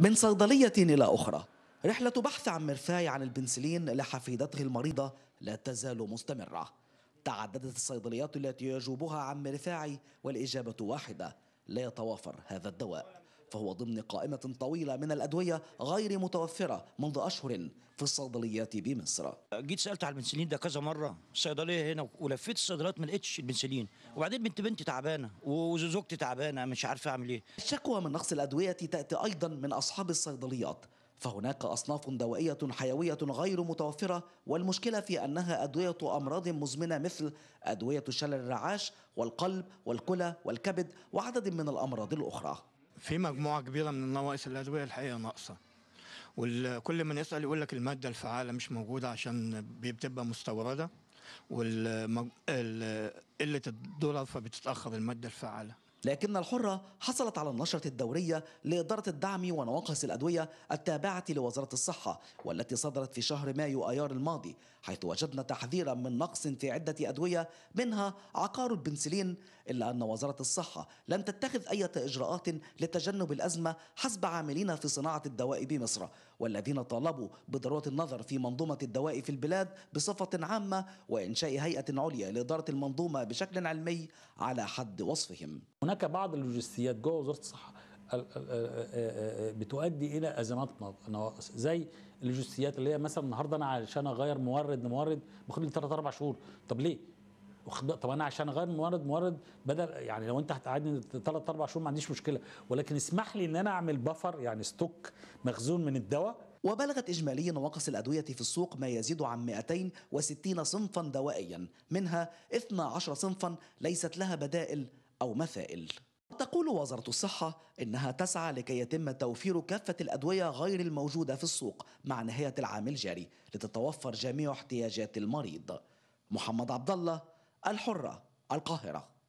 من صيدلية إلى أخرى رحلة بحث عن مرفاي عن البنسلين لحفيدته المريضة لا تزال مستمرة تعددت الصيدليات التي يجوبها عن مرفاعي والإجابة واحدة لا يتوافر هذا الدواء فهو ضمن قائمة طويلة من الأدوية غير متوفرة منذ أشهر في الصيدليات بمصر جيت سألت على البنسلين ده كذا مرة الصيدلية هنا ولفيت الصيدليات ما لقيتش البنسلين وبعدين بنت بنتي تعبانة وزوجتي تعبانة مش عارفة أعمل إيه الشكوى من نقص الأدوية تأتي أيضا من أصحاب الصيدليات فهناك أصناف دوائية حيوية غير متوفرة والمشكلة في أنها أدوية أمراض مزمنة مثل أدوية شلل الرعاش والقلب والكلى والكبد وعدد من الأمراض الأخرى في مجموعه كبيره من النواقص الادويه الحقيقه ناقصه وكل من يسال يقول لك الماده الفعاله مش موجوده عشان بتبقى مستورده وقله الدولار فبتتاخر الماده الفعاله لكن الحرة حصلت على النشرة الدورية لإدارة الدعم ونواقص الأدوية التابعة لوزارة الصحة والتي صدرت في شهر مايو أيار الماضي حيث وجدنا تحذيرا من نقص في عدة أدوية منها عقار البنسلين إلا أن وزارة الصحة لم تتخذ أي إجراءات لتجنب الأزمة حسب عاملين في صناعة الدواء بمصر والذين طالبوا بضرورة النظر في منظومة الدواء في البلاد بصفة عامة وإنشاء هيئة عليا لإدارة المنظومة بشكل علمي على حد وصفهم هناك بعض اللوجستيات جوه وزاره الصحه بتؤدي الى ازمات نواقص زي اللوجستيات اللي هي مثلا النهارده انا عشان اغير مورد لمورد باخد لي 3 4 شهور طب ليه؟ طب انا عشان اغير مورد مورد بدل يعني لو انت هتقعدني ثلاث اربع شهور ما عنديش مشكله ولكن اسمح لي ان انا اعمل بفر يعني ستوك مخزون من الدواء وبلغت إجمالي نواقص الأدوية في السوق ما يزيد عن 260 صنفا دوائيا منها 12 صنفا ليست لها بدائل أو مثائل تقول وزارة الصحة إنها تسعى لكي يتم توفير كافة الأدوية غير الموجودة في السوق مع نهاية العام الجاري لتتوفر جميع احتياجات المريض محمد عبد الله الحرة القاهرة